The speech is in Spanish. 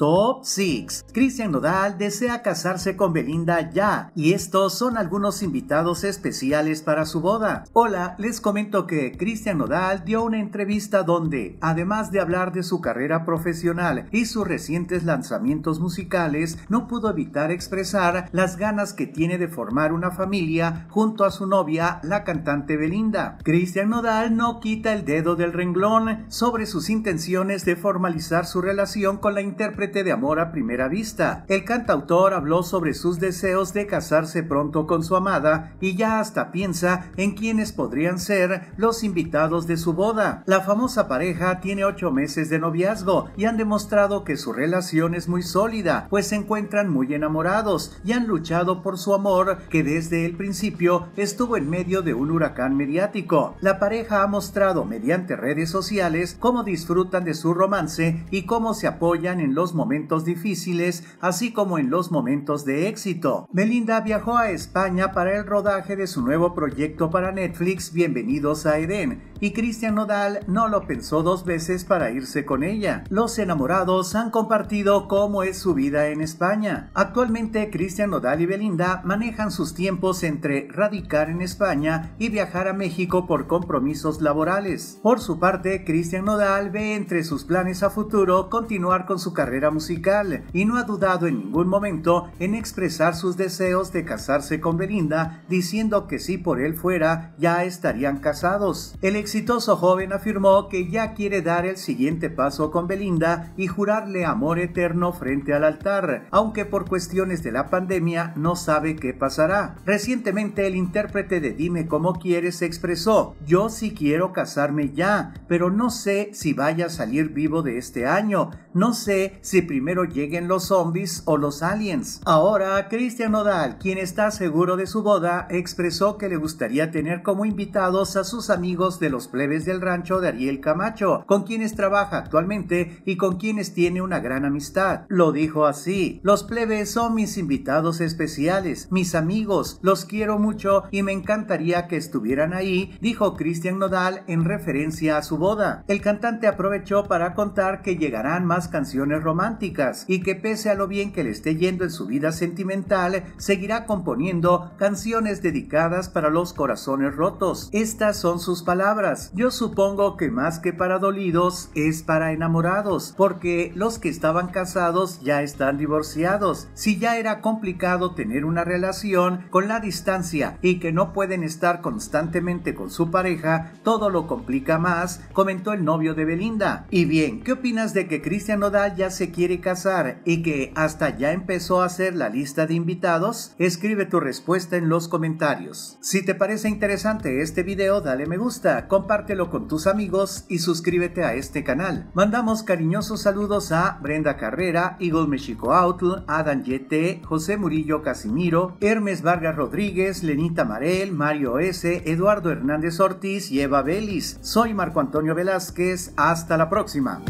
Top 6. Cristian Nodal desea casarse con Belinda ya y estos son algunos invitados especiales para su boda. Hola, les comento que Cristian Nodal dio una entrevista donde, además de hablar de su carrera profesional y sus recientes lanzamientos musicales, no pudo evitar expresar las ganas que tiene de formar una familia junto a su novia, la cantante Belinda. Cristian Nodal no quita el dedo del renglón sobre sus intenciones de formalizar su relación con la intérprete de Amor a Primera Vista. El cantautor habló sobre sus deseos de casarse pronto con su amada y ya hasta piensa en quiénes podrían ser los invitados de su boda. La famosa pareja tiene ocho meses de noviazgo y han demostrado que su relación es muy sólida, pues se encuentran muy enamorados y han luchado por su amor que desde el principio estuvo en medio de un huracán mediático. La pareja ha mostrado mediante redes sociales cómo disfrutan de su romance y cómo se apoyan en los momentos difíciles, así como en los momentos de éxito. Belinda viajó a España para el rodaje de su nuevo proyecto para Netflix, Bienvenidos a Edén, y Cristian Nodal no lo pensó dos veces para irse con ella. Los enamorados han compartido cómo es su vida en España. Actualmente, Cristian Nodal y Belinda manejan sus tiempos entre radicar en España y viajar a México por compromisos laborales. Por su parte, Cristian Nodal ve entre sus planes a futuro continuar con su carrera musical y no ha dudado en ningún momento en expresar sus deseos de casarse con Belinda, diciendo que si por él fuera ya estarían casados. El exitoso joven afirmó que ya quiere dar el siguiente paso con Belinda y jurarle amor eterno frente al altar, aunque por cuestiones de la pandemia no sabe qué pasará. Recientemente el intérprete de Dime cómo quieres expresó, yo sí quiero casarme ya, pero no sé si vaya a salir vivo de este año, no sé si primero lleguen los zombies o los aliens. Ahora, Christian Nodal, quien está seguro de su boda, expresó que le gustaría tener como invitados a sus amigos de los plebes del rancho de Ariel Camacho, con quienes trabaja actualmente y con quienes tiene una gran amistad. Lo dijo así, los plebes son mis invitados especiales, mis amigos, los quiero mucho y me encantaría que estuvieran ahí, dijo Christian Nodal en referencia a su boda. El cantante aprovechó para contar que llegarán más canciones románticas románticas y que pese a lo bien que le esté yendo en su vida sentimental, seguirá componiendo canciones dedicadas para los corazones rotos. Estas son sus palabras. Yo supongo que más que para dolidos es para enamorados, porque los que estaban casados ya están divorciados. Si ya era complicado tener una relación con la distancia y que no pueden estar constantemente con su pareja, todo lo complica más, comentó el novio de Belinda. Y bien, ¿qué opinas de que Cristian Nodal ya se quiere casar y que hasta ya empezó a hacer la lista de invitados? Escribe tu respuesta en los comentarios. Si te parece interesante este video, dale me gusta, compártelo con tus amigos y suscríbete a este canal. Mandamos cariñosos saludos a Brenda Carrera, Eagle Mexico Outl, Adam Yete, José Murillo Casimiro, Hermes Vargas Rodríguez, Lenita Marel, Mario S., Eduardo Hernández Ortiz y Eva Vélez. Soy Marco Antonio Velázquez, hasta la próxima.